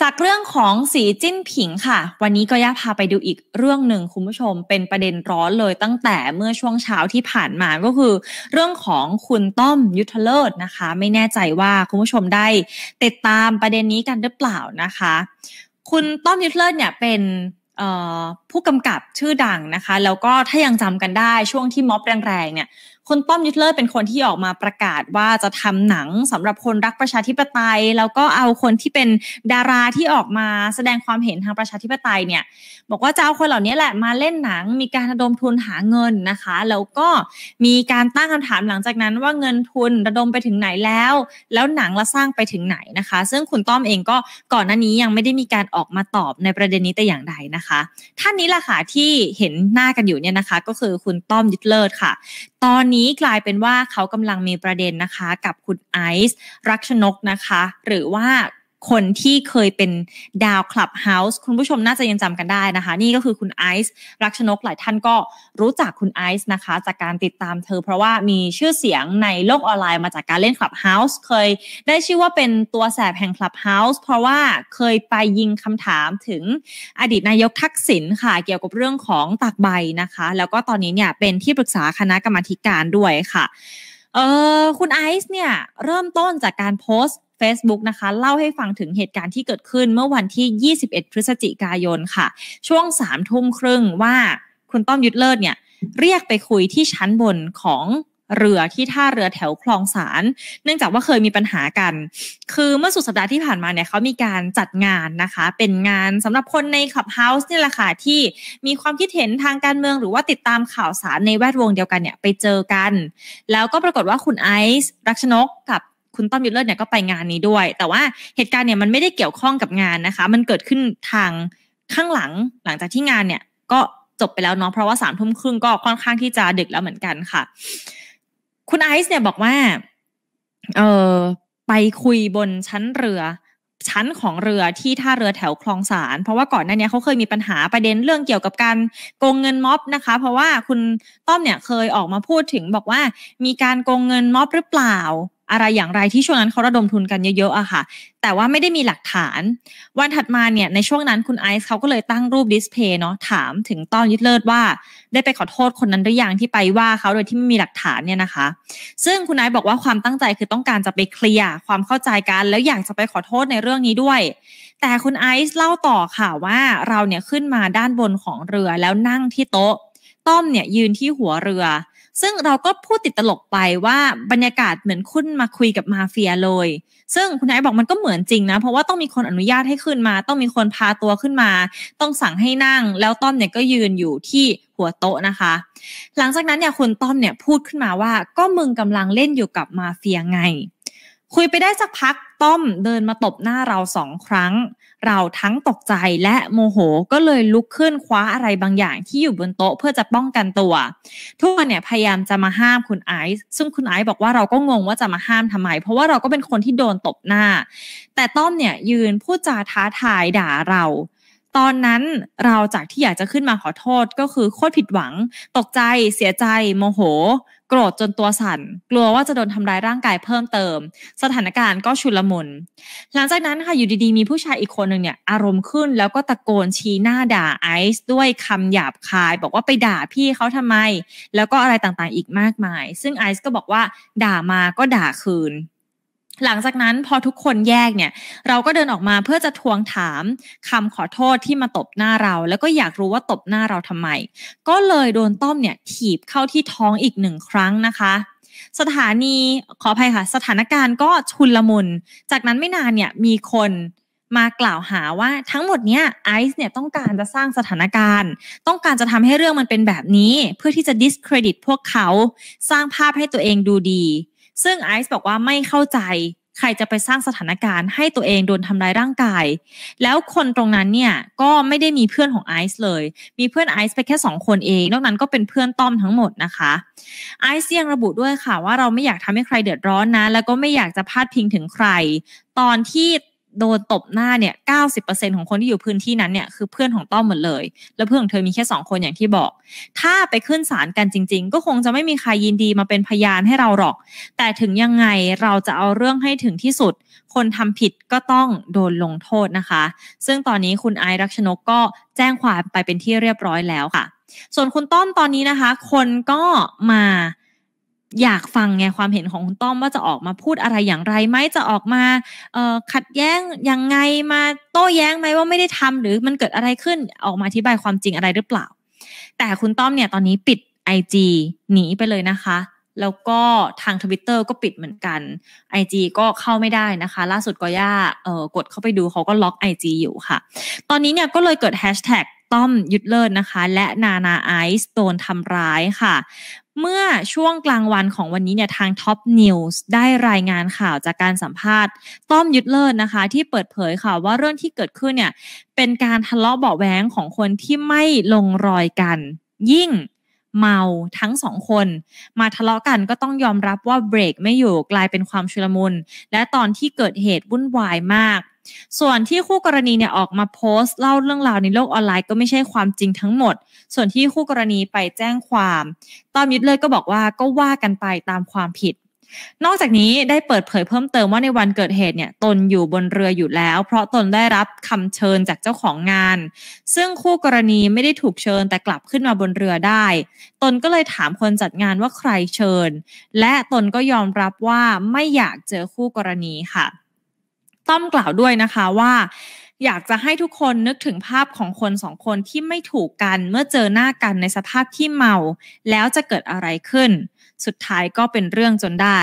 จากเรื่องของสีจิ้นผิงค่ะวันนี้ก็ย่าพาไปดูอีกเรื่องหนึ่งคุณผู้ชมเป็นประเด็นร้อนเลยตั้งแต่เมื่อช่วงเช้าที่ผ่านมาก็คือ เรื่องของคุณต้อมยุทธเลิศนะคะ ไม่แน่ใจว่าคุณผู้ชมได้ติดตามประเด็นนี้กันหรือเปล่านะคะ คุณต้อมยุทธเลิศเนี่ยเป็นผู้กำกับชื่อดังนะคะ แล้วก็ถ้ายังจำกันได้ช่วงที่ม็อบแรงๆเนี่ยคุณต้อมยุทธเลิศเป็นคนที่ออกมาประกาศว่าจะทำหนังสำหรับคนรักประชาธิปไตยแล้วก็เอาคนที่เป็นดาราที่ออกมาแสดงความเห็นทางประชาธิปไตยเนี่ย บอกว่าจะเอาคนเหล่านี้แหละมาเล่นหนังมีการระดมทุนหาเงินนะคะแล้วก็มีการตั้งคำถามหลังจากนั้นว่าเงินทุนระดมไปถึงไหนแล้ว แล้วหนังละสร้างไปถึงไหนนะคะ ซึ่งคุณต้อมเองก็ก่อนหน้านี้ยังไม่ได้มีการออกมาตอบในประเด็นนี้แต่อย่างใดนะคะ ท่านนี้ล่ะค่ะที่เห็นหน้ากันอยู่เนี่ยนะคะ ก็คือคุณต้อมยุทธเลิศค่ะตอนนี้กลายเป็นว่าเขากำลังมีประเด็นนะคะ กับคุณไอซ์รักชนกนะคะ หรือว่าคนที่เคยเป็นดาวคลับเฮาส์คุณผู้ชมน่าจะยังจำกันได้นะคะ นี่ก็คือคุณไอซ์รักชนกหลายท่านก็รู้จักคุณไอซ์นะคะ จากการติดตามเธอเพราะว่ามีชื่อเสียงในโลกออนไลน์มาจากการเล่นคลับเฮาส์เคยได้ชื่อว่าเป็นตัวแสบแห่งคลับเฮาส์เพราะว่าเคยไปยิงคำถามถึงอดีตนายกทักษิณค่ะ เกี่ยวกับเรื่องของตากใบนะคะ แล้วก็ตอนนี้เนี่ยเป็นที่ปรึกษาคณะกรรมิการด้วยค่ะเออคุณไอซ์เนี่ยเริ่มต้นจากการโพสต์ Facebook นะคะเล่าให้ฟังถึงเหตุการณ์ที่เกิดขึ้นเมื่อวันที่ 21 พฤศจิกายนค่ะ ช่วง 3 ทุ่มครึ่งว่าคุณต้อมยุทธเลิศเนี่ยเรียกไปคุยที่ชั้นบนของเรือที่ท่าเรือแถวคลองสารเนื่องจากว่าเคยมีปัญหากัน คือเมื่อสุดสัปดาห์ที่ผ่านมาเนี่ยเขามีการจัดงานนะคะ เป็นงานสำหรับคนในคลับเฮาส์นี่แหละค่ะที่มีความคิดเห็นทางการเมืองหรือว่าติดตามข่าวสารในแวดวงเดียวกันเนี่ยไปเจอกันแล้วก็ปรากฏว่าคุณไอซ์ รักชนกกับคุณต้อมยูเลอร์เนี่ยก็ไปงานนี้ด้วย แต่ว่าเหตุการณ์เนี่ยมันไม่ได้เกี่ยวข้องกับงานนะคะ มันเกิดขึ้นทางข้างหลัง หลังจากที่งานเนี่ย ก็จบไปแล้วเนาะ เพราะว่าสามทุ่มครึ่งก็ค่อนข้างที่จะดึก แล้วเหมือนกันค่ะ คุณไอซ์เนี่ยบอกว่า เออไปคุยบนชั้นเรือ ชั้นของเรือที่ท่าเรือแถวคลองสาร เพราะว่าก่อนหน้านี้เขาเคยมีปัญหาประเด็นเรื่องเกี่ยวกับการโกงเงินม็อบนะคะ เพราะว่าคุณต้อมเนี่ยเคยออกมาพูดถึงบอกว่ามีการโกงเงินม็อบหรือเปล่าอะไรอย่างไรที่ช่วงนั้นเขาระดมทุนกันเยอะๆอะค่ะ แต่ว่าไม่ได้มีหลักฐาน วันถัดมาเนี่ยในช่วงนั้นคุณไอซ์เขาก็เลยตั้งรูปดิสเพย์เนาะถามถึงต้อนยึดเลิศว่าได้ไปขอโทษคนนั้นหรือยังที่ไปว่าเขาโดยที่ไม่มีหลักฐานเนี่ยนะคะ ซึ่งคุณไอซ์บอกว่าความตั้งใจคือต้องการจะไปเคลียร์ความเข้าใจกันแล้วอยากจะไปขอโทษในเรื่องนี้ด้วยแต่คุณไอซ์เล่าต่อค่ะว่าเราเนี่ยขึ้นมาด้านบนของเรือแล้วนั่งที่โต๊ะ ต้อมเนี่ยยืนที่หัวเรือซึ่งเราก็พูดติดตลกไปว่าบรรยากาศเหมือนคุณมาคุยกับมาเฟียเลย ซึ่งคุณไอ้บอกมันก็เหมือนจริงนะ เพราะว่าต้องมีคนอนุญาตให้ขึ้นมา ต้องมีคนพาตัวขึ้นมา ต้องสั่งให้นั่ง แล้วต้อมเนี่ยก็ยืนอยู่ที่หัวโต๊ะนะคะ หลังจากนั้นเนี่ยคนต้อมเนี่ยพูดขึ้นมาว่า ก็มึงกำลังเล่นอยู่กับมาเฟียไงคุยไปได้สักพักต้อมเดินมาตบหน้าเราสองครั้ง เราทั้งตกใจและโมโหก็เลยลุกขึ้นคว้าอะไรบางอย่างที่อยู่บนโต๊ะเพื่อจะป้องกันตัว ทุกคนเนี่ยพยายามจะมาห้ามคุณไอซ์ซึ่งคุณไอซ์บอกว่าเราก็งงว่าจะมาห้ามทำไม เพราะว่าเราก็เป็นคนที่โดนตบหน้า แต่ต้อมเนี่ยยืนพูดจาท้าทายด่าเรา ตอนนั้นเราจากที่อยากจะขึ้นมาขอโทษก็คือโคตรผิดหวังตกใจเสียใจโมโหโกรธจนตัวสัน่นกลัวว่าจะโดนทำร้ายร่างกายเพิ่มเติม สถานการณ์ก็ชุลมุน หลังจากนั้นค่ะอยู่ดีๆ มีผู้ชายอีกคนหนึ่งเนี่ยอารมณ์ขึ้น แล้วก็ตะโกนชี้หน้าด่าไอซ์ด้วยคำหยาบคาย บอกว่าไปด่าพี่เขาทำไม แล้วก็อะไรต่างๆอีกมากมาย ซึ่งไอซ์ก็บอกว่าด่ามาก็ด่าคืนหลังจากนั้นพอทุกคนแยกเนี่ยเราก็เดินออกมาเพื่อจะทวงถาม คำขอโทษที่มาตบหน้าเรา แล้วก็อยากรู้ว่าตบหน้าเราทำไมก็เลยโดนต้อมเนี่ยถีบเข้าที่ท้องอีกหนึ่งครั้งนะคะ สถานีขออภัยค่ะสถานการณ์ก็ชุนละมุน จากนั้นไม่นานเนี่ยมีคนมากล่าวหาว่าทั้งหมดเนี้ยไอซ์เนี่ยต้องการจะสร้างสถานการณ์ ต้องการจะทำให้เรื่องมันเป็นแบบนี้เพื่อที่จะ discredit พวกเขา สร้างภาพให้ตัวเองดูดีซึ่งไอซ์บอกว่าไม่เข้าใจ ใครจะไปสร้างสถานการณ์ให้ตัวเองโดนทำร้ายร่างกาย แล้วคนตรงนั้นเนี่ย ก็ไม่ได้มีเพื่อนของไอซ์เลย มีเพื่อนไอซ์ไปแค่สองคนเองนอกนั้นก็เป็นเพื่อนต้อมทั้งหมดนะคะไอซ์ยังระบุด้วยค่ะ ว่าเราไม่อยากทำให้ใครเดือดร้อนนะ แล้วก็ไม่อยากจะพาดพิงถึงใคร ตอนที่โดนตบหน้าเนี่ยเก้าสิบเปอร์เซ็นของคนที่อยู่พื้นที่นั้นเนี่ยคือเพื่อนของต้อมหมดเลย แล้วเพื่อนของเธอมีแค่สองคนอย่างที่บอก ถ้าไปขึ้นศาลกันจริง ๆ ก็คงจะไม่มีใครยินดีมาเป็นพยานให้เราหรอก แต่ถึงยังไงเราจะเอาเรื่องให้ถึงที่สุด คนทำผิดก็ต้องโดนลงโทษนะคะ ซึ่งตอนนี้คุณไอรักชนกก็แจ้งความไปเป็นที่เรียบร้อยแล้วค่ะ ส่วนคุณต้อมตอนนี้นะคะ คนก็มาอยากฟังไงความเห็นของคุณต้อมว่าจะออกมาพูดอะไรอย่างไรไหมจะออกมาขัดแย้งยังไงมาโต้แย้งไหมว่าไม่ได้ทำหรือมันเกิดอะไรขึ้นออกมาอธิบายความจริงอะไรหรือเปล่า แต่คุณต้อมเนี่ยตอนนี้ปิดไอจีหนีไปเลยนะคะ แล้วก็ทางทวิตเตอร์ก็ปิดเหมือนกันไ IG ก็เข้าไม่ได้นะคะ ล่าสุดกอย่าเออกดเข้าไปดูเขาก็ล็อกจีอยู่ค่ะ ตอนนี้เนี่ยก็เลยเกิดแฮชแท็กต้อมยุดเลิศนะคะ และนานาไอซ์โดนทำร้ายค่ะ เมื่อช่วงกลางวันของวันนี้เนี่ยทาง Top News ได้รายงานข่าวจากการสัมภาษณ์ ต้อมยุดเลิศนะคะ ที่เปิดเผยค่ะ ว่าเรื่องที่เกิดขึ้นเนี่ย เป็นการทะเลาะเบาแหวงของคนที่ไม่ลงรอยกัน ยิ่ง เมาทั้งสองคน มาทะเลาะกันก็ต้องยอมรับว่าเบรกไม่อยู่กลายเป็นความชุลมุนและตอนที่เกิดเหตุวุ่นวายมากส่วนที่คู่กรณีเนี่ยออกมาโพสต์เล่าเรื่องราวในโลกออนไลน์ก็ไม่ใช่ความจริงทั้งหมด ส่วนที่คู่กรณีไปแจ้งความตอมยุทธเลยก็บอกว่าก็ว่ากันไปตามความผิด นอกจากนี้ได้เปิดเผยเพิ่มเติมว่าในวันเกิดเหตุเนี่ยตนอยู่บนเรืออยู่แล้ว เพราะตนได้รับคำเชิญจากเจ้าของงาน ซึ่งคู่กรณีไม่ได้ถูกเชิญแต่กลับขึ้นมาบนเรือได้ ตนก็เลยถามคนจัดงานว่าใครเชิญ และตนก็ยอมรับว่าไม่อยากเจอคู่กรณีค่ะต้อมกล่าวด้วยนะคะว่า อยากจะให้ทุกคนนึกถึงภาพของคนสองคนที่ไม่ถูกกันเมื่อเจอหน้ากันในสภาพที่เมาแล้วจะเกิดอะไรขึ้น สุดท้ายก็เป็นเรื่องจนได้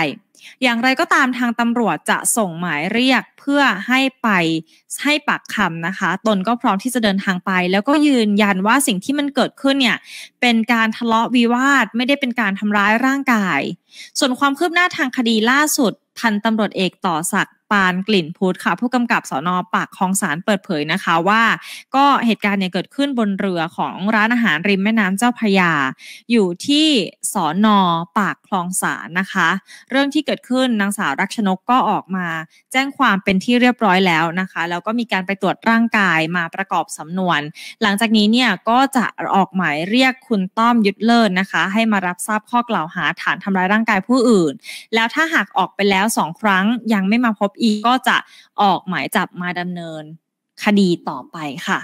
อย่างไรก็ตามทางตำรวจจะส่งหมายเรียกเพื่อให้ไปให้ปากคำนะคะ ตนก็พร้อมที่จะเดินทางไป แล้วก็ยืนยันว่าสิ่งที่มันเกิดขึ้นเนี่ยเป็นการทะเลาะวิวาท ไม่ได้เป็นการทำร้ายร่างกาย ส่วนความคืบหน้าทางคดีล่าสุด พันตำรวจเอกต่อศักปานกลิ่นพุทธค่ะผู้กำกับสอนอปากคลองสารเปิดเผยนะคะว่า ก็เหตุการณ์เนี่ย เกิดขึ้นบนเรือของร้านอาหารริมแม่น้ำเจ้าพยา อยู่ที่สอนอปากคลองสารนะคะ เรื่องที่เกิดขึ้นนางสาวรักชนกก็ออกมา แจ้งความเป็นที่เรียบร้อยแล้วนะคะ แล้วก็มีการไปตรวจร่างกายมาประกอบสำนวน หลังจากนี้เนี่ยก็จะออกหมายเรียกคุณต้อมยุทธเลิศนะคะ ให้มารับทราบข้อกล่าวหาฐานทำร้ายร่างกายผู้อื่น แล้วถ้าหากออกไปแล้วสองครั้งยังไม่มาพบอีกก็จะออกหมายจับ มาดำเนินคดีต่อไปค่ะ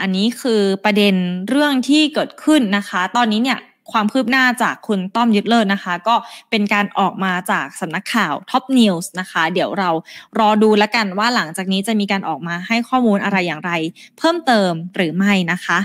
อันนี้คือประเด็นเรื่องที่เกิดขึ้นนะคะ ตอนนี้เนี่ย ความคืบหน้าจากคุณต้อมยุทธเลิศนะคะ ก็เป็นการออกมาจากสำนักข่าวท็อปนิวส์นะคะ เดี๋ยวเรารอดูแล้วกันว่าหลังจากนี้จะมีการออกมาให้ข้อมูลอะไรอย่างไร เพิ่มเติมหรือไม่นะคะ